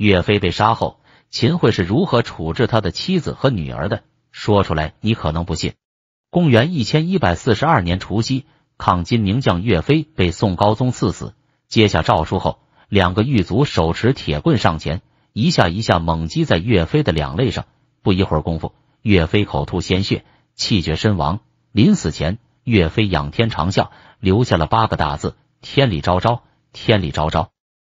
岳飞被杀后，秦桧是如何处置他的妻子和女儿的？说出来你可能不信。公元一千一百四十二年除夕，抗金名将岳飞被宋高宗赐死。接下诏书后，两个狱卒手持铁棍上前，一下一下猛击在岳飞的两肋上。不一会儿功夫，岳飞口吐鲜血，气绝身亡。临死前，岳飞仰天长啸，留下了八个大字：“天理昭昭，天理昭昭。”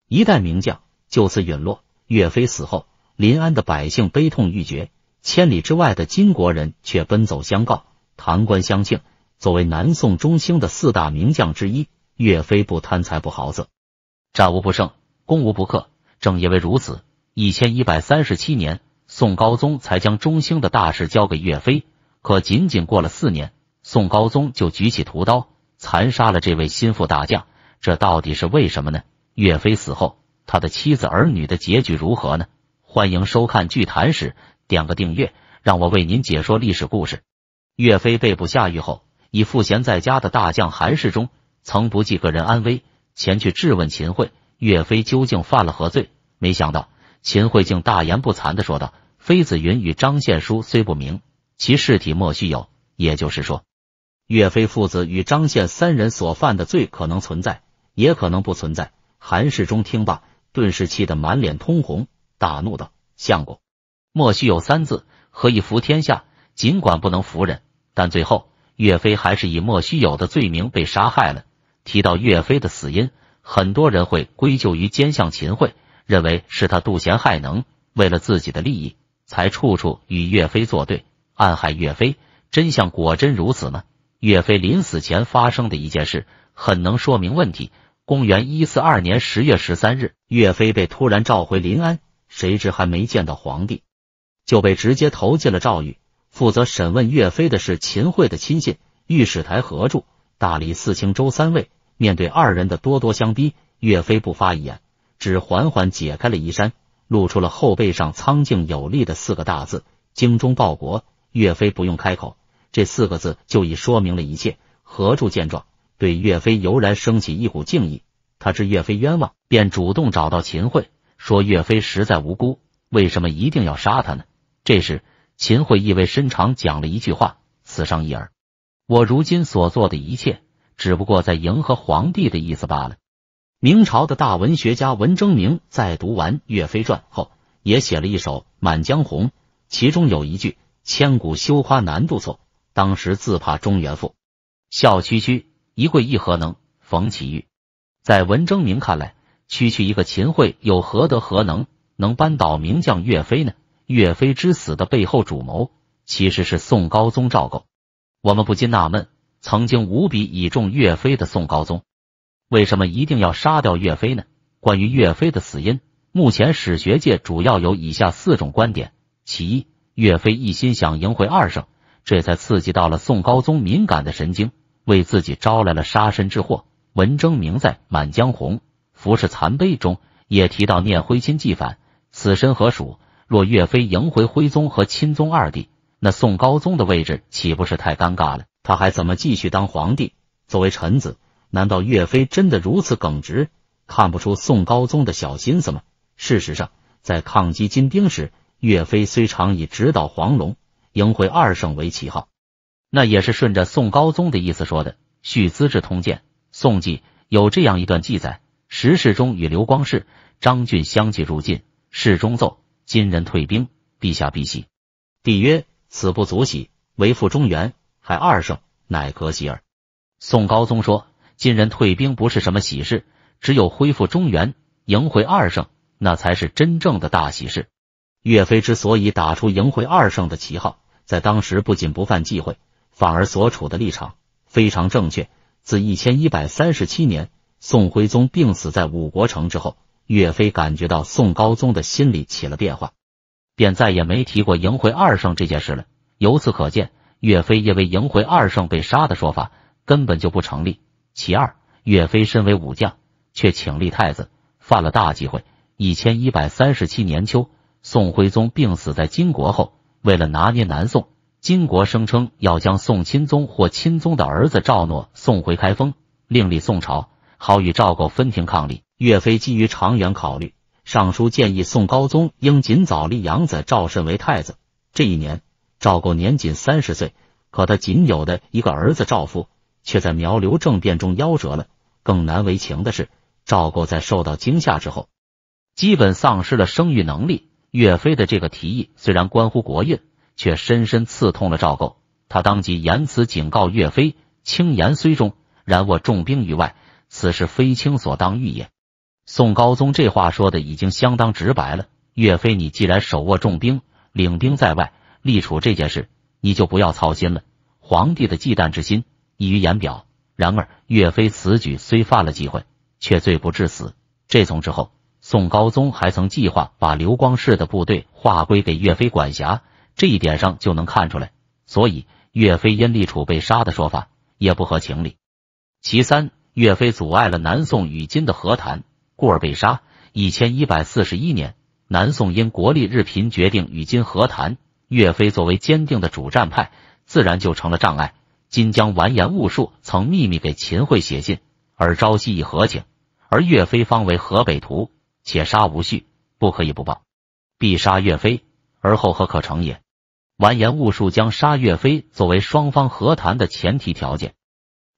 一代名将就此陨落。岳飞死后，临安的百姓悲痛欲绝，千里之外的金国人却奔走相告、弹官相庆。作为南宋中兴的四大名将之一，岳飞不贪财、不豪色，战无不胜、攻无不克。正因为如此，一千一百三十七年，宋高宗才将中兴的大事交给岳飞。可仅仅过了四年，宋高宗就举起屠刀，残杀了这位心腹大将。这到底是为什么呢？岳飞死后。他的妻子儿女的结局如何呢？欢迎收看《剧谈史》，点个订阅，让我为您解说历史故事。岳飞被捕下狱后，以赋闲在家的大将韩世忠曾不计个人安危，前去质问秦桧：岳飞究竟犯了何罪？没想到秦桧竟大言不惭的说道：“妃子云与张献书虽不明，其尸体莫须有。”也就是说，岳飞父子与张献三人所犯的罪可能存在，也可能不存在。韩世忠听罢。顿时气得满脸通红，大怒道：“相公，莫须有三字，何以服天下？尽管不能服人，但最后岳飞还是以莫须有的罪名被杀害了。提到岳飞的死因，很多人会归咎于奸相秦桧，认为是他妒贤害能，为了自己的利益，才处处与岳飞作对，暗害岳飞。真相果真如此吗？岳飞临死前发生的一件事，很能说明问题。”公元一四二年十月十三日，岳飞被突然召回临安，谁知还没见到皇帝，就被直接投进了诏狱。负责审问岳飞的是秦桧的亲信御史台何柱，大理寺卿周三卫。面对二人的咄咄相逼，岳飞不发一言，只缓缓解开了衣衫，露出了后背上苍劲有力的四个大字“精忠报国”。岳飞不用开口，这四个字就已说明了一切。何柱见状。对岳飞油然升起一股敬意，他知岳飞冤枉，便主动找到秦桧，说岳飞实在无辜，为什么一定要杀他呢？这时，秦桧意味深长讲了一句话：“此伤一耳，我如今所做的一切，只不过在迎合皇帝的意思罢了。”明朝的大文学家文征明在读完《岳飞传》后，也写了一首《满江红》，其中有一句：“千古羞夸难度错，当时自怕中原赋。”笑区区。一跪一何能，逢其欲。在文征明看来，区区一个秦桧有何德何能，能扳倒名将岳飞呢？岳飞之死的背后主谋其实是宋高宗赵构。我们不禁纳闷，曾经无比倚重岳飞的宋高宗，为什么一定要杀掉岳飞呢？关于岳飞的死因，目前史学界主要有以下四种观点：其一，岳飞一心想赢回二圣，这才刺激到了宋高宗敏感的神经。为自己招来了杀身之祸。文征明在《满江红·服饰残碑》中也提到：“念徽钦既反，死身何属？若岳飞迎回徽宗和钦宗二帝，那宋高宗的位置岂不是太尴尬了？他还怎么继续当皇帝？作为臣子，难道岳飞真的如此耿直，看不出宋高宗的小心思吗？”事实上，在抗击金兵时，岳飞虽常以“直捣黄龙，迎回二圣”为旗号。那也是顺着宋高宗的意思说的，《续资治通鉴·宋纪》有这样一段记载：石世忠与刘光世、张俊相继入晋，世忠奏金人退兵，陛下必喜。帝曰：“此不足喜，为复中原，还二圣，乃可喜耳。”宋高宗说：“金人退兵不是什么喜事，只有恢复中原，迎回二圣，那才是真正的大喜事。”岳飞之所以打出迎回二圣的旗号，在当时不仅不犯忌讳。反而所处的立场非常正确。自一千一百三十七年宋徽宗病死在五国城之后，岳飞感觉到宋高宗的心理起了变化，便再也没提过迎回二圣这件事了。由此可见，岳飞因为迎回二圣被杀的说法根本就不成立。其二，岳飞身为武将，却请立太子，犯了大忌讳。一千一百三十七年秋，宋徽宗病死在金国后，为了拿捏南宋。金国声称要将宋钦宗或钦宗的儿子赵诺送回开封，另立宋朝，好与赵构分庭抗礼。岳飞基于长远考虑，上书建议宋高宗应尽早立养子赵慎为太子。这一年，赵构年仅三十岁，可他仅有的一个儿子赵父却在苗刘政变中夭折了。更难为情的是，赵构在受到惊吓之后，基本丧失了生育能力。岳飞的这个提议虽然关乎国运。却深深刺痛了赵构，他当即言辞警告岳飞：“轻言虽重，然我重兵于外，此事非卿所当御也。”宋高宗这话说的已经相当直白了。岳飞，你既然手握重兵，领兵在外，立储这件事你就不要操心了。皇帝的忌惮之心溢于言表。然而，岳飞此举虽犯了忌讳，却罪不至死。这从之后，宋高宗还曾计划把刘光世的部队划归给岳飞管辖。这一点上就能看出来，所以岳飞因立储被杀的说法也不合情理。其三，岳飞阻碍了南宋与金的和谈，故而被杀。一千一百四十一年，南宋因国力日贫，决定与金和谈。岳飞作为坚定的主战派，自然就成了障碍。金将完颜兀术曾秘密给秦桧写信，而朝夕已和解，而岳飞方为河北图，且杀无序，不可以不报，必杀岳飞，而后何可成也。完颜兀术将杀岳飞作为双方和谈的前提条件，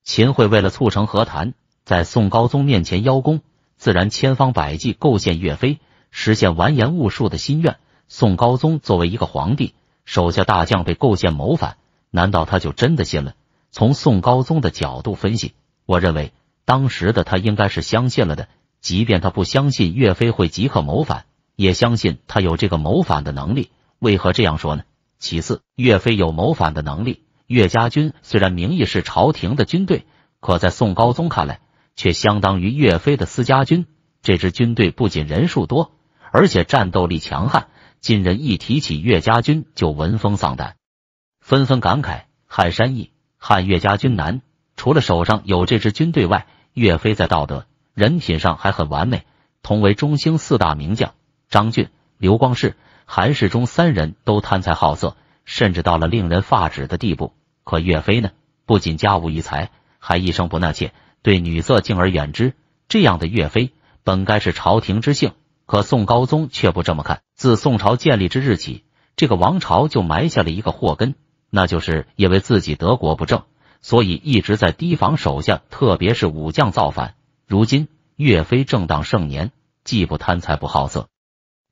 秦桧为了促成和谈，在宋高宗面前邀功，自然千方百计构陷岳飞，实现完颜兀术的心愿。宋高宗作为一个皇帝，手下大将被构陷谋反，难道他就真的信了？从宋高宗的角度分析，我认为当时的他应该是相信了的。即便他不相信岳飞会即刻谋反，也相信他有这个谋反的能力。为何这样说呢？其次，岳飞有谋反的能力。岳家军虽然名义是朝廷的军队，可在宋高宗看来，却相当于岳飞的私家军。这支军队不仅人数多，而且战斗力强悍，今人一提起岳家军就闻风丧胆，纷纷感慨“撼山易，撼岳家军难”。除了手上有这支军队外，岳飞在道德人品上还很完美。同为中兴四大名将，张俊。刘光世、韩世忠三人都贪财好色，甚至到了令人发指的地步。可岳飞呢？不仅家务余财，还一生不纳妾，对女色敬而远之。这样的岳飞，本该是朝廷之幸。可宋高宗却不这么看。自宋朝建立之日起，这个王朝就埋下了一个祸根，那就是因为自己德国不正，所以一直在提防手下，特别是武将造反。如今岳飞正当盛年，既不贪财，不好色。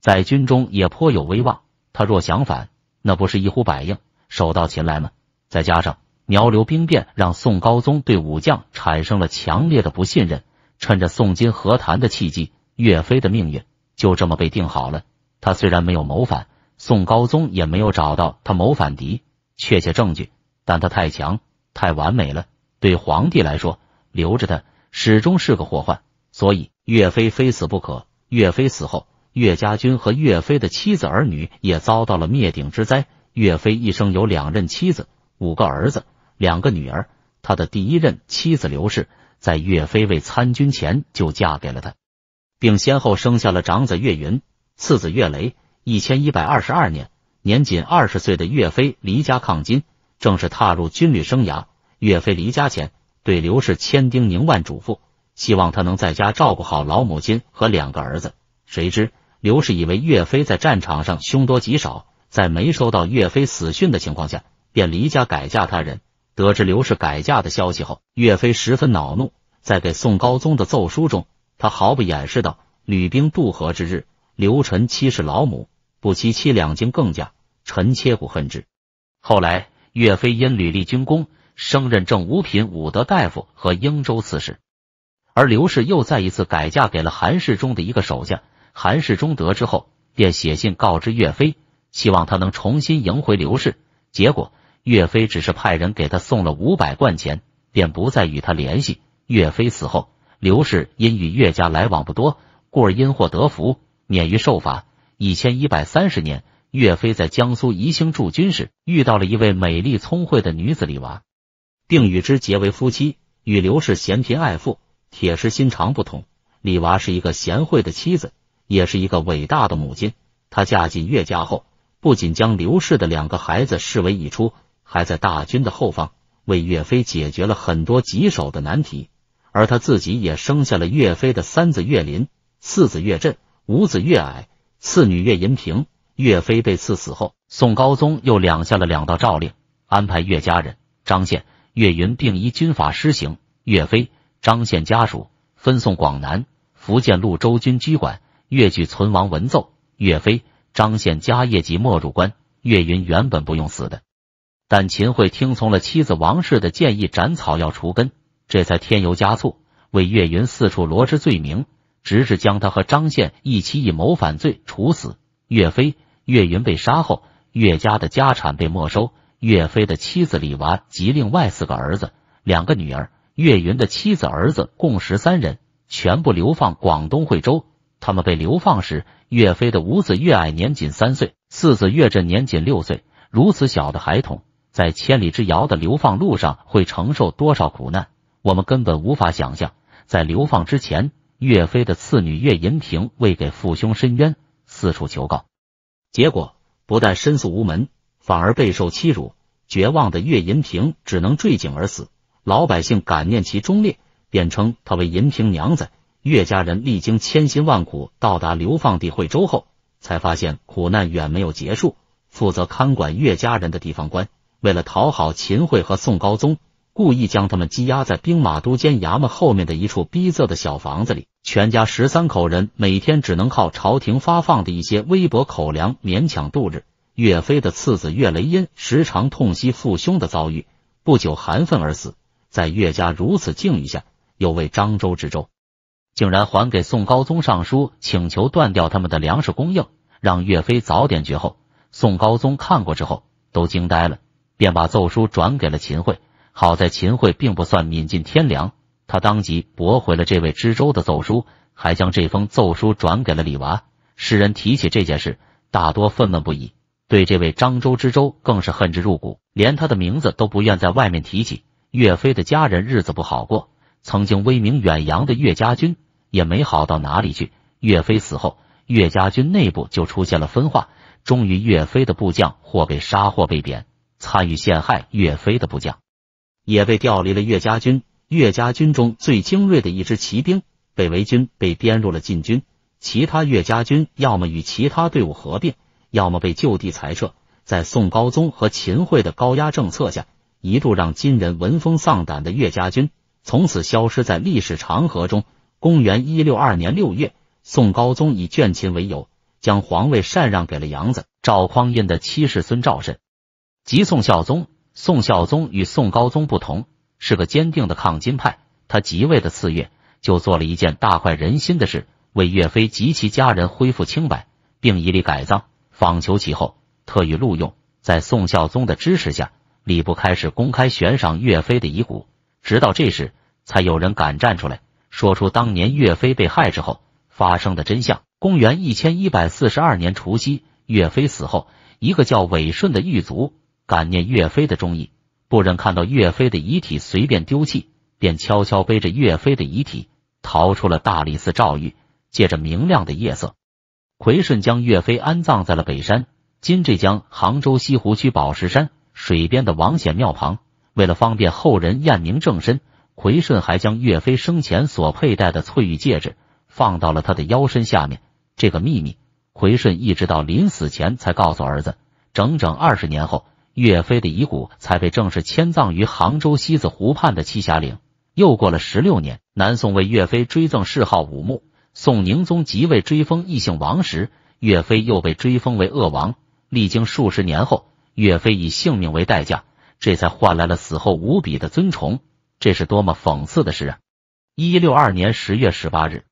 在军中也颇有威望，他若想反，那不是一呼百应，手到擒来吗？再加上苗刘兵变，让宋高宗对武将产生了强烈的不信任。趁着宋金和谈的契机，岳飞的命运就这么被定好了。他虽然没有谋反，宋高宗也没有找到他谋反敌确切证据，但他太强，太完美了，对皇帝来说，留着他始终是个祸患。所以，岳飞非死不可。岳飞死后。岳家军和岳飞的妻子儿女也遭到了灭顶之灾。岳飞一生有两任妻子，五个儿子，两个女儿。他的第一任妻子刘氏，在岳飞未参军前就嫁给了他，并先后生下了长子岳云、次子岳雷。一千一百二十二年，年仅二十岁的岳飞离家抗金，正式踏入军旅生涯。岳飞离家前，对刘氏千叮咛万嘱咐，希望他能在家照顾好老母亲和两个儿子。谁知。刘氏以为岳飞在战场上凶多吉少，在没收到岳飞死讯的情况下，便离家改嫁他人。得知刘氏改嫁的消息后，岳飞十分恼怒，在给宋高宗的奏书中，他毫不掩饰道：“吕兵渡河之日，刘臣妻是老母，不妻妻两京更嫁，臣切骨恨之。”后来，岳飞因屡立军功，升任正五品武德大夫和英州刺史，而刘氏又再一次改嫁给了韩世忠的一个手下。韩世忠得知后，便写信告知岳飞，希望他能重新赢回刘氏。结果，岳飞只是派人给他送了五百贯钱，便不再与他联系。岳飞死后，刘氏因与岳家来往不多，故而因祸得福，免于受罚。一千一百三十年，岳飞在江苏宜兴驻军时，遇到了一位美丽聪慧的女子李娃，并与之结为夫妻。与刘氏嫌贫爱富、铁石心肠不同，李娃是一个贤惠的妻子。也是一个伟大的母亲。她嫁进岳家后，不仅将刘氏的两个孩子视为已出，还在大军的后方为岳飞解决了很多棘手的难题，而她自己也生下了岳飞的三子岳林、四子岳震、五子岳矮、次女岳银平。岳飞被赐死后，宋高宗又两下了两道诏令，安排岳家人张宪、岳云并依军法施行。岳飞、张宪家属分送广南、福建路州军居馆。越剧存亡文奏，岳飞、张宪家业即没入关。岳云原本不用死的，但秦桧听从了妻子王氏的建议，斩草要除根，这才添油加醋，为岳云四处罗织罪名，直至将他和张宪一起以谋反罪处死。岳飞、岳云被杀后，岳家的家产被没收，岳飞的妻子李娃及另外四个儿子、两个女儿，岳云的妻子儿子共十三人，全部流放广东惠州。他们被流放时，岳飞的五子岳矮年仅三岁，四子岳震年仅六岁。如此小的孩童，在千里之遥的流放路上会承受多少苦难，我们根本无法想象。在流放之前，岳飞的次女岳银屏为给父兄申冤，四处求告，结果不但申诉无门，反而备受欺辱。绝望的岳银屏只能坠井而死。老百姓感念其忠烈，便称她为银平娘子。岳家人历经千辛万苦到达流放地惠州后，才发现苦难远没有结束。负责看管岳家人的地方官，为了讨好秦桧和宋高宗，故意将他们羁押在兵马都监衙门后面的一处逼仄的小房子里。全家十三口人每天只能靠朝廷发放的一些微薄口粮勉强度日。岳飞的次子岳雷音时常痛惜父兄的遭遇，不久含愤而死。在岳家如此境遇下，又为漳州知州。竟然还给宋高宗上书请求断掉他们的粮食供应，让岳飞早点绝后。宋高宗看过之后都惊呆了，便把奏书转给了秦桧。好在秦桧并不算泯尽天良，他当即驳回了这位知州的奏书，还将这封奏书转给了李娃。世人提起这件事，大多愤懑不已，对这位漳州知州更是恨之入骨，连他的名字都不愿在外面提起。岳飞的家人日子不好过，曾经威名远扬的岳家军。也没好到哪里去。岳飞死后，岳家军内部就出现了分化。终于，岳飞的部将或被杀，或被贬。参与陷害岳飞的部将也被调离了岳家军。岳家军中最精锐的一支骑兵被围军被编入了禁军。其他岳家军要么与其他队伍合并，要么被就地裁撤。在宋高宗和秦桧的高压政策下，一度让金人闻风丧胆的岳家军，从此消失在历史长河中。公元一六二年六月，宋高宗以眷亲为由，将皇位禅让给了杨子赵匡胤的七世孙赵慎，即宋孝宗。宋孝宗与宋高宗不同，是个坚定的抗金派。他即位的次月，就做了一件大快人心的事，为岳飞及其家人恢复清白，并以礼改葬，访求其后，特予录用。在宋孝宗的支持下，礼部开始公开悬赏岳飞的遗骨，直到这时，才有人敢站出来。说出当年岳飞被害之后发生的真相。公元一千一百四十二年除夕，岳飞死后，一个叫韦顺的狱卒感念岳飞的忠义，不忍看到岳飞的遗体随便丢弃，便悄悄背着岳飞的遗体逃出了大理寺诏狱。借着明亮的夜色，奎顺将岳飞安葬在了北山（今浙江杭州西湖区宝石山水边的王显庙旁）。为了方便后人验明正身。奎顺还将岳飞生前所佩戴的翠玉戒指放到了他的腰身下面。这个秘密，奎顺一直到临死前才告诉儿子。整整二十年后，岳飞的遗骨才被正式迁葬于杭州西子湖畔的栖霞岭。又过了十六年，南宋为岳飞追赠谥号“武穆”。宋宁宗即位追封异姓王时，岳飞又被追封为鄂王。历经数十年后，岳飞以性命为代价，这才换来了死后无比的尊崇。这是多么讽刺的事啊！一六二年十月十八日，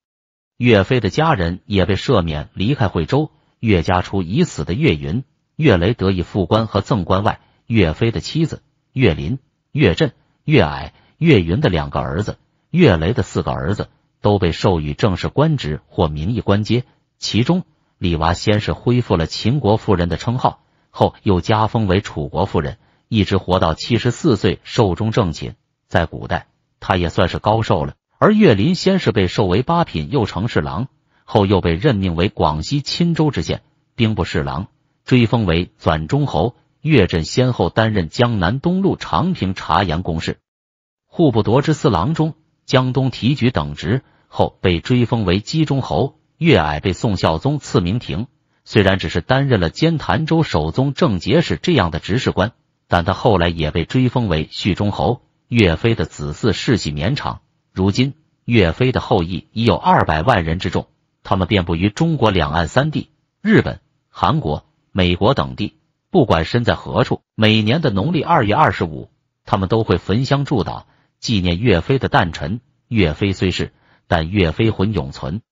岳飞的家人也被赦免，离开惠州。岳家除已死的岳云、岳雷得以复官和赠官外，岳飞的妻子岳林、岳震、岳矮、岳云的两个儿子、岳雷的四个儿子都被授予正式官职或名义官阶。其中，李娃先是恢复了秦国夫人的称号，后又加封为楚国夫人，一直活到七十四岁寿终正寝。在古代，他也算是高寿了。而岳林先是被授为八品右丞侍郎，后又被任命为广西钦州知县、兵部侍郎，追封为纂中侯。岳振先后担任江南东路长平茶言公事、户部夺之四郎中、江东提举等职，后被追封为积中侯。岳矮被宋孝宗赐名亭，虽然只是担任了兼潭州守宗正节使这样的执事官，但他后来也被追封为叙中侯。岳飞的子嗣世系绵长，如今岳飞的后裔已有二百万人之众，他们遍布于中国两岸三地、日本、韩国、美国等地。不管身在何处，每年的农历二月二十五，他们都会焚香祝祷，纪念岳飞的诞辰。岳飞虽逝，但岳飞魂永存。